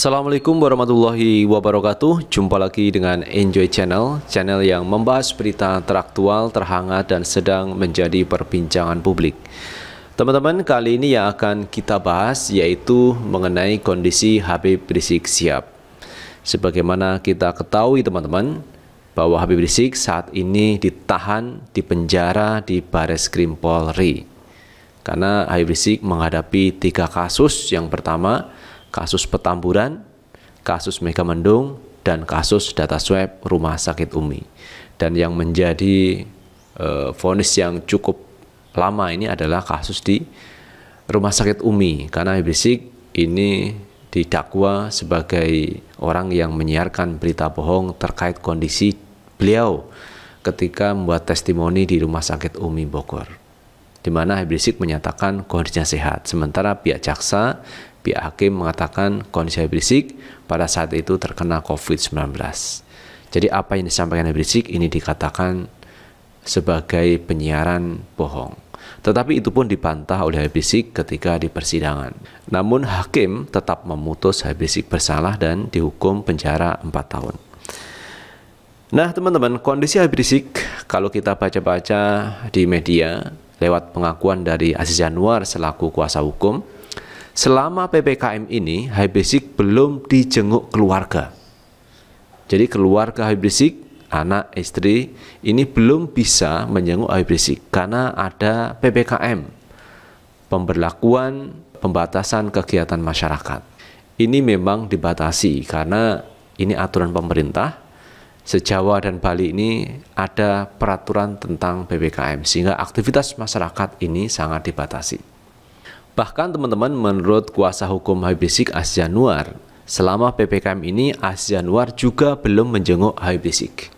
Assalamualaikum warahmatullahi wabarakatuh Jumpa lagi dengan Enjoy Channel Channel yang membahas berita teraktual, terhangat, dan sedang menjadi perbincangan publik Teman-teman, kali ini yang akan kita bahas yaitu mengenai kondisi Habib Rizik siap. Sebagaimana kita ketahui teman-teman bahwa Habib Rizik saat ini ditahan di penjara di Baris Krim Polri karena Habib Rizik menghadapi tiga kasus yang pertama kasus Petamburan, kasus Megamendung, dan kasus data swab Rumah Sakit Umi. Dan yang menjadi eh, vonis yang cukup lama ini adalah kasus di Rumah Sakit Umi karena Habib ini didakwa sebagai orang yang menyiarkan berita bohong terkait kondisi beliau ketika membuat testimoni di Rumah Sakit Umi Bogor di mana Habib menyatakan kondisinya sehat sementara pihak jaksa pihak hakim mengatakan kondisi Habib Rizik pada saat itu terkena COVID-19. Jadi apa yang disampaikan Habib Rizik ini dikatakan sebagai penyiaran bohong. Tetapi itu pun dibantah oleh Habib Rizik ketika di persidangan. Namun hakim tetap memutus Habib Rizik bersalah dan dihukum penjara 4 tahun. Nah teman-teman, kondisi Habib Rizik kalau kita baca-baca di media lewat pengakuan dari Aziz Januar selaku kuasa hukum, selama PPKM ini Habib Rizik belum dijenguk keluarga. Jadi keluarga Habib Rizik, anak, istri, ini belum bisa menjenguk Habib Rizik karena ada PPKM, pemberlakuan pembatasan kegiatan masyarakat. Ini memang dibatasi karena ini aturan pemerintah. Sejawa dan Bali ini ada peraturan tentang PPKM sehingga aktivitas masyarakat ini sangat dibatasi. Bahkan teman-teman menurut kuasa hukum Habib Rizik Asjanuar, selama PPKM ini Asjanuar juga belum menjenguk Habib Rizik.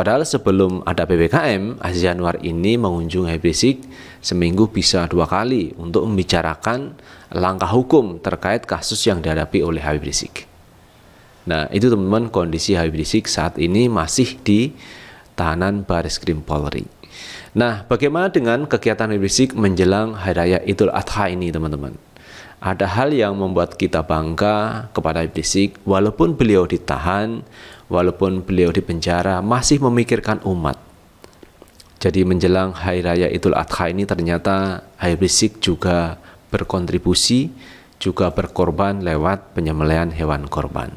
Padahal sebelum ada PPKM, Aziz ini mengunjungi Habib Rizik seminggu bisa dua kali untuk membicarakan langkah hukum terkait kasus yang dihadapi oleh Habib Rizik. Nah, itu teman-teman kondisi Habib Rizik saat ini masih di tahanan Baris Krim Polri. Nah, bagaimana dengan kegiatan berisik menjelang Hari Raya Idul Adha ini, teman-teman? Ada hal yang membuat kita bangga kepada Ibrisik, walaupun beliau ditahan, walaupun beliau dipenjara, masih memikirkan umat. Jadi menjelang Hari Raya Idul Adha ini ternyata Ibrisik juga berkontribusi, juga berkorban lewat penyembelihan hewan korban.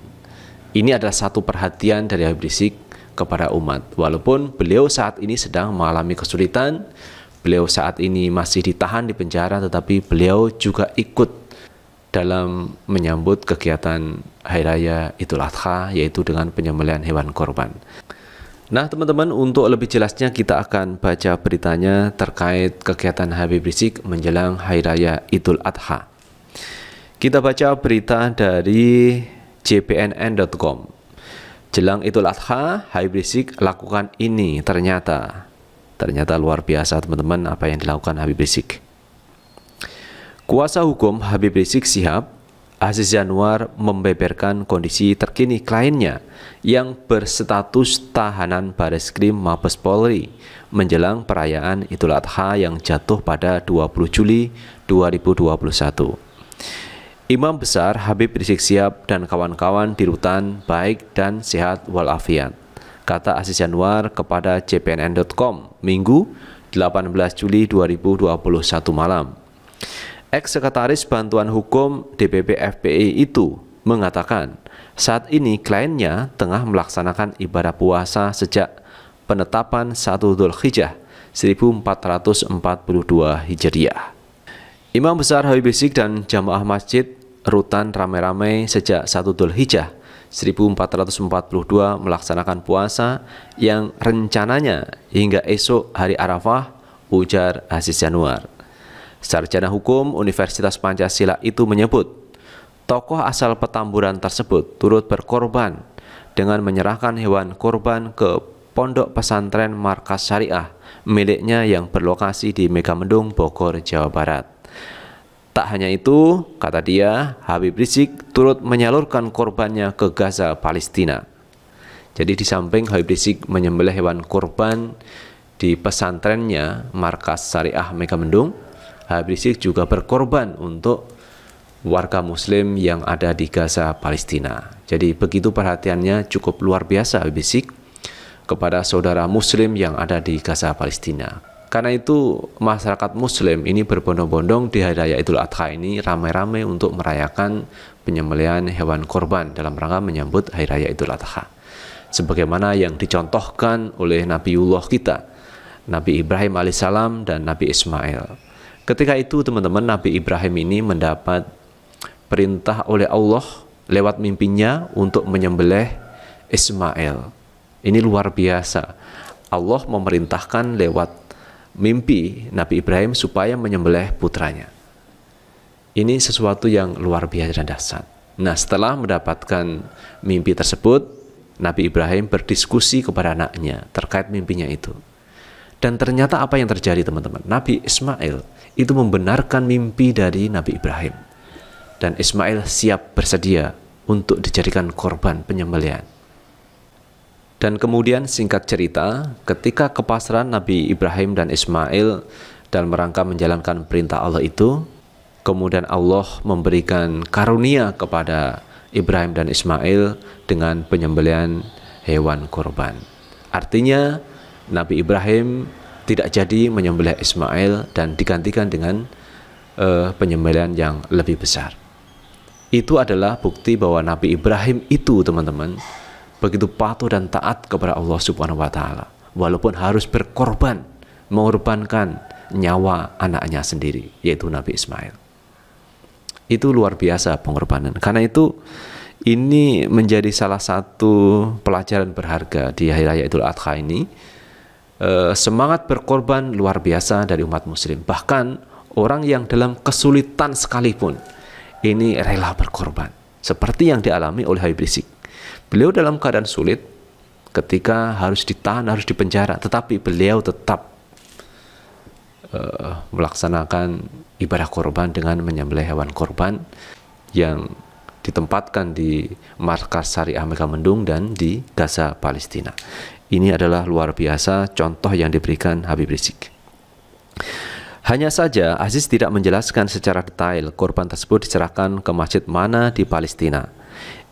Ini adalah satu perhatian dari Habib kepada umat. Walaupun beliau saat ini sedang mengalami kesulitan, beliau saat ini masih ditahan di penjara, tetapi beliau juga ikut dalam menyambut kegiatan Hari Raya Idul Adha, yaitu dengan penyembelian hewan korban. Nah teman-teman untuk lebih jelasnya kita akan baca beritanya terkait kegiatan Habib Rizik menjelang Hari Raya Idul Adha. Kita baca berita dari jpnn.com jelang Idul Adha, Habib Rizik lakukan ini ternyata. Ternyata luar biasa teman-teman apa yang dilakukan Habib Rizik. Kuasa hukum Habib Rizik Sihab, Aziz Januar membeberkan kondisi terkini kliennya yang berstatus tahanan Baris Krim Mabes Polri menjelang perayaan Idul Adha yang jatuh pada 20 Juli 2021. Imam Besar Habib Rizik Siap dan kawan-kawan di rutan baik dan sehat walafiat, kata Asis Januar kepada cpnn.com Minggu 18 Juli 2021 malam. Ex-Sekretaris Bantuan Hukum DPP FPI itu mengatakan saat ini kliennya tengah melaksanakan ibadah puasa sejak penetapan satu Dhul Hijjah 1442 Hijriah. Imam Besar Habib Rizik dan Jamaah Masjid rutan rame-rame sejak 1 Dhul Hijjah 1442 melaksanakan puasa yang rencananya hingga esok hari Arafah, ujar Aziz Januar. Sarjana Hukum Universitas Pancasila itu menyebut, tokoh asal petamburan tersebut turut berkorban dengan menyerahkan hewan korban ke pondok pesantren markas syariah miliknya yang berlokasi di Megamendung, Bogor, Jawa Barat. Tak hanya itu, kata dia, Habib Rizik turut menyalurkan korbannya ke Gaza, Palestina. Jadi di samping Habib Rizik menyembelih hewan korban di pesantrennya Markas Syariah Megamendung, Habib Rizik juga berkorban untuk warga muslim yang ada di Gaza, Palestina. Jadi begitu perhatiannya cukup luar biasa Habib Rizik kepada saudara muslim yang ada di Gaza, Palestina. Karena itu masyarakat muslim ini berbondong-bondong di hari raya Idul Adha ini ramai-ramai untuk merayakan penyembelihan hewan korban dalam rangka menyambut hari raya Idul Adha. Sebagaimana yang dicontohkan oleh Nabiullah kita, Nabi Ibrahim alaihissalam dan Nabi Ismail. Ketika itu teman-teman Nabi Ibrahim ini mendapat perintah oleh Allah lewat mimpinya untuk menyembelih Ismail. Ini luar biasa. Allah memerintahkan lewat mimpi Nabi Ibrahim supaya menyembelih putranya. Ini sesuatu yang luar biasa dan dahsyat. Nah, setelah mendapatkan mimpi tersebut, Nabi Ibrahim berdiskusi kepada anaknya terkait mimpinya itu. Dan ternyata apa yang terjadi teman-teman? Nabi Ismail itu membenarkan mimpi dari Nabi Ibrahim. Dan Ismail siap bersedia untuk dijadikan korban penyembelihan. Dan kemudian singkat cerita, ketika kepasrahan Nabi Ibrahim dan Ismail dalam merangka menjalankan perintah Allah itu, kemudian Allah memberikan karunia kepada Ibrahim dan Ismail dengan penyembelian hewan kurban. Artinya Nabi Ibrahim tidak jadi menyembelih Ismail dan digantikan dengan uh, penyembelian yang lebih besar. Itu adalah bukti bahwa Nabi Ibrahim itu teman-teman begitu patuh dan taat kepada Allah Subhanahu wa taala walaupun harus berkorban mengorbankan nyawa anaknya sendiri yaitu Nabi Ismail. Itu luar biasa pengorbanan. Karena itu ini menjadi salah satu pelajaran berharga di hari raya Idul Adha ini. Eh, semangat berkorban luar biasa dari umat muslim. Bahkan orang yang dalam kesulitan sekalipun ini rela berkorban seperti yang dialami oleh Habib Rizik Beliau dalam keadaan sulit ketika harus ditahan, harus dipenjara, tetapi beliau tetap uh, melaksanakan ibadah korban dengan menyembelih hewan korban yang ditempatkan di markas Sari syariah Mendung dan di Gaza Palestina. Ini adalah luar biasa contoh yang diberikan Habib Rizik. Hanya saja Aziz tidak menjelaskan secara detail korban tersebut diserahkan ke masjid mana di Palestina.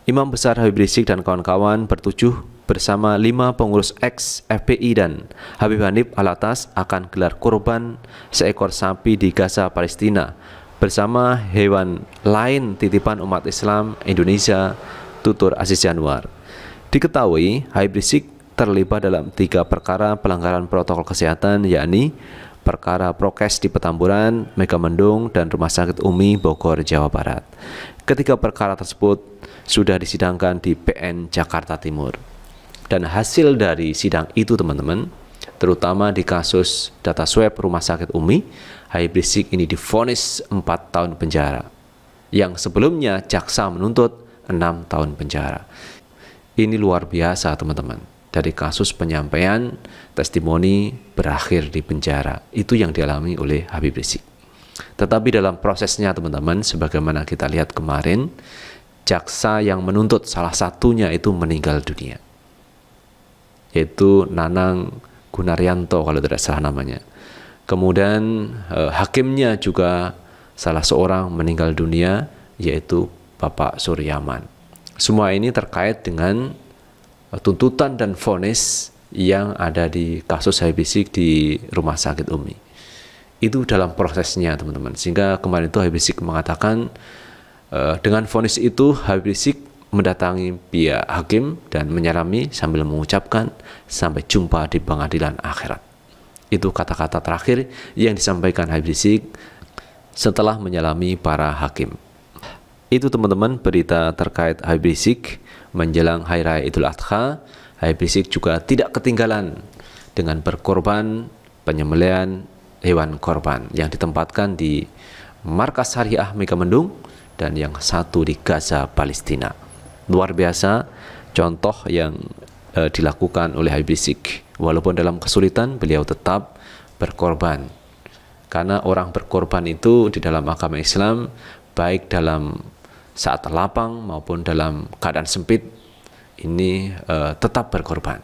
Imam Besar Habib Rizik dan kawan-kawan bertujuh bersama lima pengurus ex FPI dan Habib Hanif Alatas akan gelar kurban seekor sapi di Gaza, Palestina bersama hewan lain titipan umat Islam Indonesia, tutur Aziz Januar. Diketahui, Habib Rizik terlibat dalam tiga perkara pelanggaran protokol kesehatan yakni perkara prokes di Petamburan, Megamendung, dan Rumah Sakit Umi Bogor, Jawa Barat. Ketiga perkara tersebut sudah disidangkan di PN Jakarta Timur. Dan hasil dari sidang itu teman-teman, terutama di kasus data swab Rumah Sakit Umi, Habib Rizik ini difonis 4 tahun penjara. Yang sebelumnya jaksa menuntut 6 tahun penjara. Ini luar biasa teman-teman. Dari kasus penyampaian testimoni berakhir di penjara. Itu yang dialami oleh Habib Rizik. Tetapi dalam prosesnya teman-teman, sebagaimana kita lihat kemarin, jaksa yang menuntut salah satunya itu meninggal dunia. Yaitu Nanang Gunaryanto kalau tidak salah namanya. Kemudian e, hakimnya juga salah seorang meninggal dunia yaitu Bapak Suryaman. Semua ini terkait dengan eh, tuntutan dan vonis yang ada di kasus Habib di rumah sakit Umi. Itu dalam prosesnya teman-teman. Sehingga kemarin itu Habib mengatakan Eh, dengan vonis itu, Habib Rizik mendatangi pihak hakim dan menyalami sambil mengucapkan sampai jumpa di pengadilan akhirat. Itu kata-kata terakhir yang disampaikan Habib Rizik setelah menyalami para hakim. Itu teman-teman berita terkait Habib Rizik menjelang Hari Raya Idul Adha. Habib Rizik juga tidak ketinggalan dengan berkorban penyembelian hewan korban yang ditempatkan di Markas Syariah Mendung dan yang satu di Gaza Palestina. Luar biasa contoh yang e, dilakukan oleh Habib Rizik. Walaupun dalam kesulitan beliau tetap berkorban. Karena orang berkorban itu di dalam agama Islam baik dalam saat lapang maupun dalam keadaan sempit ini e, tetap berkorban.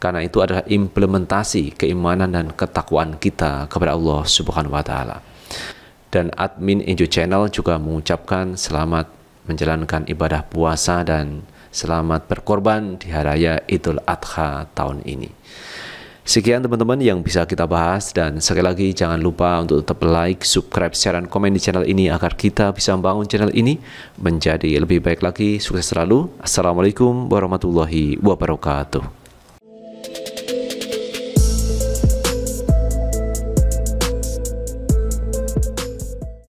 Karena itu adalah implementasi keimanan dan ketakwaan kita kepada Allah Subhanahu wa taala dan admin Injo Channel juga mengucapkan selamat menjalankan ibadah puasa dan selamat berkorban di hari raya Idul Adha tahun ini. Sekian teman-teman yang bisa kita bahas dan sekali lagi jangan lupa untuk tetap like, subscribe, share, dan komen di channel ini agar kita bisa membangun channel ini menjadi lebih baik lagi. Sukses selalu. Assalamualaikum warahmatullahi wabarakatuh.